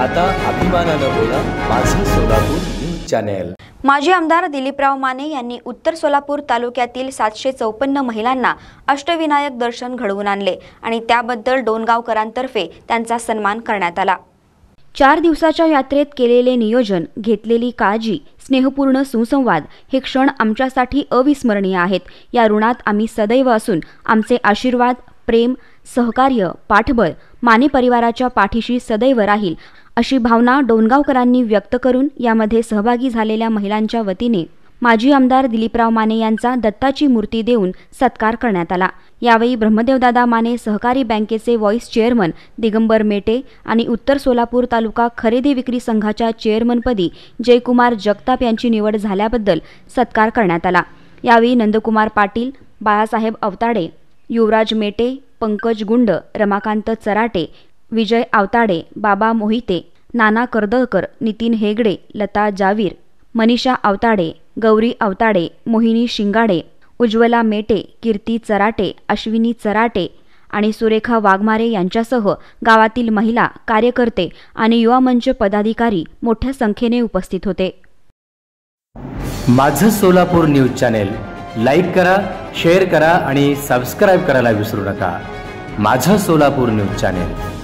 आता सोलापूर न्यूज माजी आमदार दिलीपराव माने यांनी उत्तर सोलापूर तालुक्यातील सातशे चौपन्न महिलांना अष्टविनायक दर्शन घडवून आणले आणि त्याबद्दल डोनगावकरांतर्फे त्यांचा सन्मान करण्यात आला चार दिवसाच्या यात्रेत केलेले नियोजन घेतलेली काळजी स्नेहपूर्ण सुसंवाद हे क्षण आमच्यासाठी अविस्मरणीय आहेत या ऋणात आम्ही सदैव असून आमचे आशीर्वाद प्रेम सहकार्य पाठबळ माने परिवाराच्या पाठीशी सदैव राहील अशी भावना डोनगावकरांनी व्यक्त करून यामध्ये सहभागी झालेल्या महिलांच्या वतीने माजी आमदार दिलीपराव माने यांचा दत्ताची मूर्ती देऊन सत्कार करण्यात आला यावेळी ब्रह्मदेवदादा माने सहकारी बँकेचे व्हॉइस चेअरमन दिगंबर मेटे आणि उत्तर सोलापूर तालुका खरेदी विक्री संघाच्या चेअरमनपदी जयकुमार जगताप यांची निवड झाल्याबद्दल सत्कार करण्यात आला यावेळी नंदकुमार पाटील बाळासाहेब अवताडे युवराज मेटे पंकज गुंड रमाकांत चराटे विजय आवताडे बाबा मोहिते नाना कर्दळकर नितीन हेगडे लता जावीर मनीषा आवताडे गौरी आवताडे मोहिनी शिंगाडे उज्ज्वला मेटे कीर्ती चराटे अश्विनी चराटे आणि सुरेखा वाघमारे यांच्यासह गावातील महिला कार्यकर्ते आणि युवा मंच पदाधिकारी मोठ्या संख्येने उपस्थित होते माझं सोलापूर न्यूज चॅनेल लाईक करा शेअर करा आणि सबस्क्राईब करायला विसरू नका माझं सोलापूर न्यूज चॅनेल